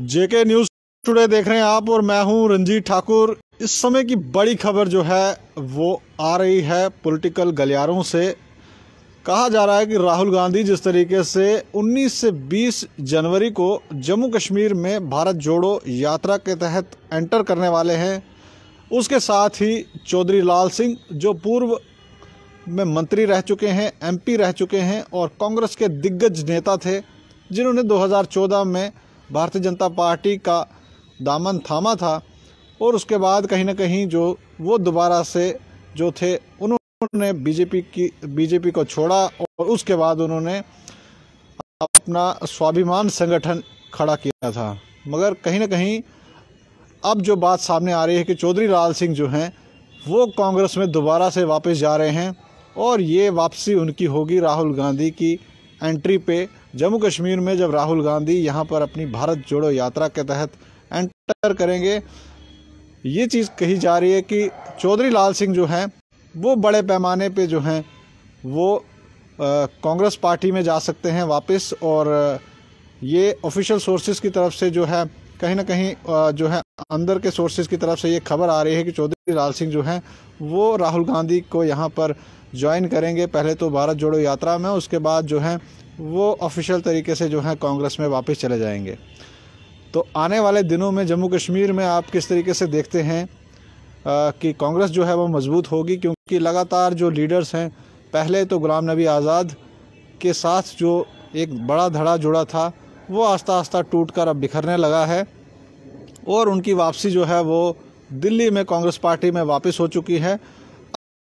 जेके news today देख रहे हैं आप और मैं हूं रंजीत ठाकुर इस समय की बड़ी खबर जो है वो आ रही है पॉलिटिकल गलियारों से कहा जा रहा है कि राहुल गांधी जिस तरीके से 19 से 20 जनवरी को जम्मू कश्मीर में भारत जोड़ो यात्रा के तहत एंटर करने वाले हैं उसके साथ ही चौधरी लाल सिंह जो पूर्व में मंत्री रह चुके हैं एमपी रह चुके हैं और कांग्रेस के दिग्गज नेता थे जिन्होंने 2014 में भारतीय जनता पार्टी का दामन थामा था और उसके बाद कहीं ना कहीं जो वो दोबारा से जो थे उन्होंने बीजेपी की बीजेपी को छोड़ा और उसके बाद उन्होंने अपना स्वाभिमान संगठन खड़ा किया था मगर कहीं ना कहीं अब जो बात सामने आ रही है कि चौधरी लाल सिंह जो हैं वो कांग्रेस में दोबारा से वापस जा रहे हैं और ये वापसी उनकी होगी राहुल गांधी की एंट्री पे जम्मू कश्मीर में जब राहुल गांधी यहाँ पर अपनी भारत जोड़ो यात्रा के तहत एंटर करेंगे ये चीज़ कही जा रही है कि चौधरी लाल सिंह जो हैं वो बड़े पैमाने पे जो हैं वो कांग्रेस पार्टी में जा सकते हैं वापस और ये ऑफिशियल सोर्सेज की तरफ से जो है कहीं ना कहीं जो है अंदर के सोर्सेज की तरफ से ये खबर आ रही है कि चौधरी लाल सिंह जो हैं वो राहुल गांधी को यहाँ पर ज्वाइन करेंगे पहले तो भारत जोड़ो यात्रा में उसके बाद जो है वो ऑफिशियल तरीके से जो है कांग्रेस में वापस चले जाएंगे तो आने वाले दिनों में जम्मू कश्मीर में आप किस तरीके से देखते हैं कि कांग्रेस जो है वो मजबूत होगी क्योंकि लगातार जो लीडर्स हैं पहले तो गुलाम नबी आज़ाद के साथ जो एक बड़ा धड़ा जुड़ा था वो आस्ता आस्ता टूट कर अब बिखरने लगा है और उनकी वापसी जो है वो दिल्ली में कांग्रेस पार्टी में वापस हो चुकी है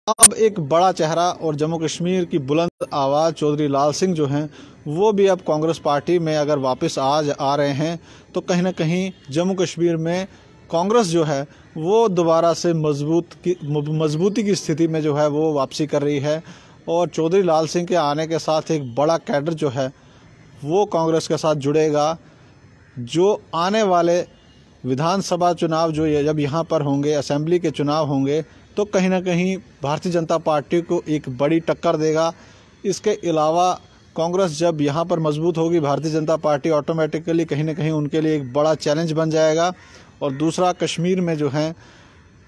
अब एक बड़ा चेहरा और जम्मू कश्मीर की बुलंद आवाज़ चौधरी लाल सिंह जो हैं वो भी अब कांग्रेस पार्टी में अगर वापस आ आ रहे हैं तो कहीं ना कहीं जम्मू कश्मीर में कांग्रेस जो है वो दोबारा से मजबूत की मजबूती की स्थिति में जो है वो वापसी कर रही है और चौधरी लाल सिंह के आने के साथ एक बड़ा कैडर जो है वो कांग्रेस के साथ जुड़ेगा जो आने वाले विधानसभा चुनाव जो जब यहाँ पर होंगे असेंबली के चुनाव होंगे तो कहीं ना कहीं भारतीय जनता पार्टी को एक बड़ी टक्कर देगा इसके अलावा कांग्रेस जब यहाँ पर मजबूत होगी भारतीय जनता पार्टी ऑटोमेटिकली कहीं ना कहीं उनके लिए एक बड़ा चैलेंज बन जाएगा और दूसरा कश्मीर में जो है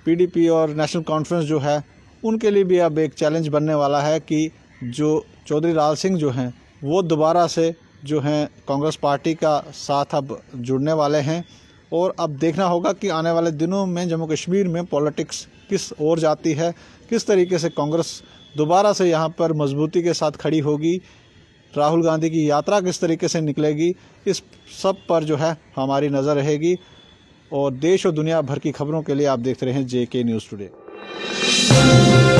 पीडीपी और नेशनल कॉन्फ्रेंस जो है उनके लिए भी अब एक चैलेंज बनने वाला है कि जो चौधरी लाल सिंह जो हैं वो दोबारा से जो हैं कांग्रेस पार्टी का साथ अब जुड़ने वाले हैं और अब देखना होगा कि आने वाले दिनों में जम्मू कश्मीर में पॉलिटिक्स किस ओर जाती है किस तरीके से कांग्रेस दोबारा से यहाँ पर मजबूती के साथ खड़ी होगी राहुल गांधी की यात्रा किस तरीके से निकलेगी इस सब पर जो है हमारी नज़र रहेगी और देश और दुनिया भर की खबरों के लिए आप देख रहे हैं जे के न्यूज़ टुडे